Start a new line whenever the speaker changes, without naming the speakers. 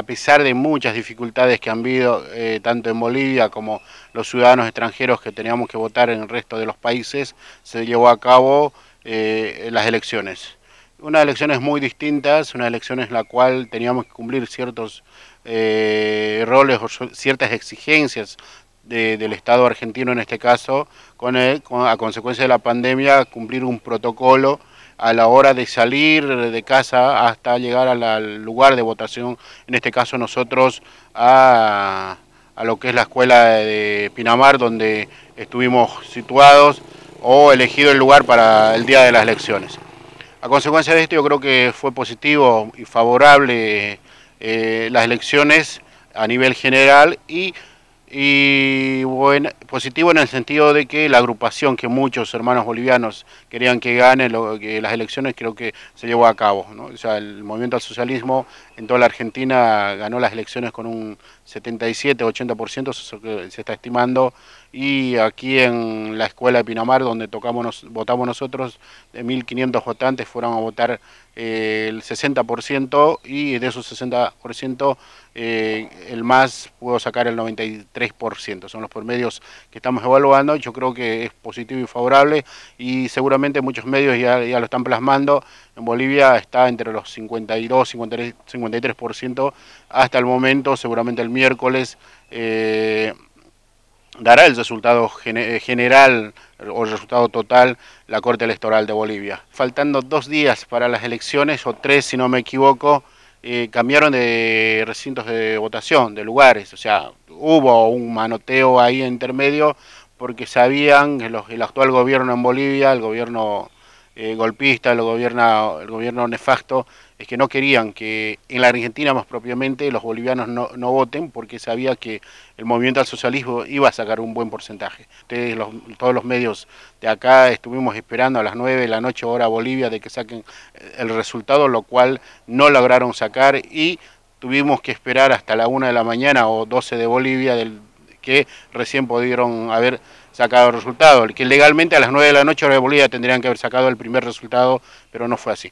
a pesar de muchas dificultades que han habido eh, tanto en Bolivia como los ciudadanos extranjeros que teníamos que votar en el resto de los países, se llevó a cabo eh, las elecciones. Unas elecciones muy distintas, unas elecciones en la cual teníamos que cumplir ciertos eh, roles o ciertas exigencias del Estado argentino en este caso, a consecuencia de la pandemia, cumplir un protocolo a la hora de salir de casa hasta llegar al lugar de votación, en este caso nosotros a, lo que es la escuela de Pinamar, donde estuvimos situados o elegido el lugar para el día de las elecciones. A consecuencia de esto yo creo que fue positivo y favorable eh, las elecciones a nivel general y y bueno, positivo en el sentido de que la agrupación que muchos hermanos bolivianos querían que gane las elecciones creo que se llevó a cabo. ¿no? O sea, el movimiento al socialismo en toda la Argentina ganó las elecciones con un 77-80%, eso se está estimando, y aquí en la escuela de Pinamar, donde tocamos, votamos nosotros, de 1.500 votantes fueron a votar eh, el 60% y de esos 60% eh, el MAS pudo sacar el 93%. Son los promedios que estamos evaluando. Yo creo que es positivo y favorable y seguramente muchos medios ya, lo están plasmando. En Bolivia está entre los 52, 53, 53% hasta el momento. Seguramente el miércoles eh, dará el resultado eh, general o el resultado total la Corte Electoral de Bolivia. Faltando dos días para las elecciones, o tres si no me equivoco, eh, cambiaron de recintos de votación, de lugares, o sea, hubo un manoteo ahí intermedio porque sabían que el actual gobierno en Bolivia, el gobierno eh, golpista, el gobierno, nefasto, es que no querían que en la Argentina más propiamente los bolivianos no, voten porque sabía que el movimiento al socialismo iba a sacar un buen porcentaje. todos los medios de acá estuvimos esperando a las 9 de la noche hora Bolivia de que saquen el resultado, lo cual no lograron sacar y tuvimos que esperar hasta la 1 de la mañana o 12 de Bolivia del, que recién pudieron haber sacado el resultado, que legalmente a las 9 de la noche de Bolivia tendrían que haber sacado el primer resultado, pero no fue así.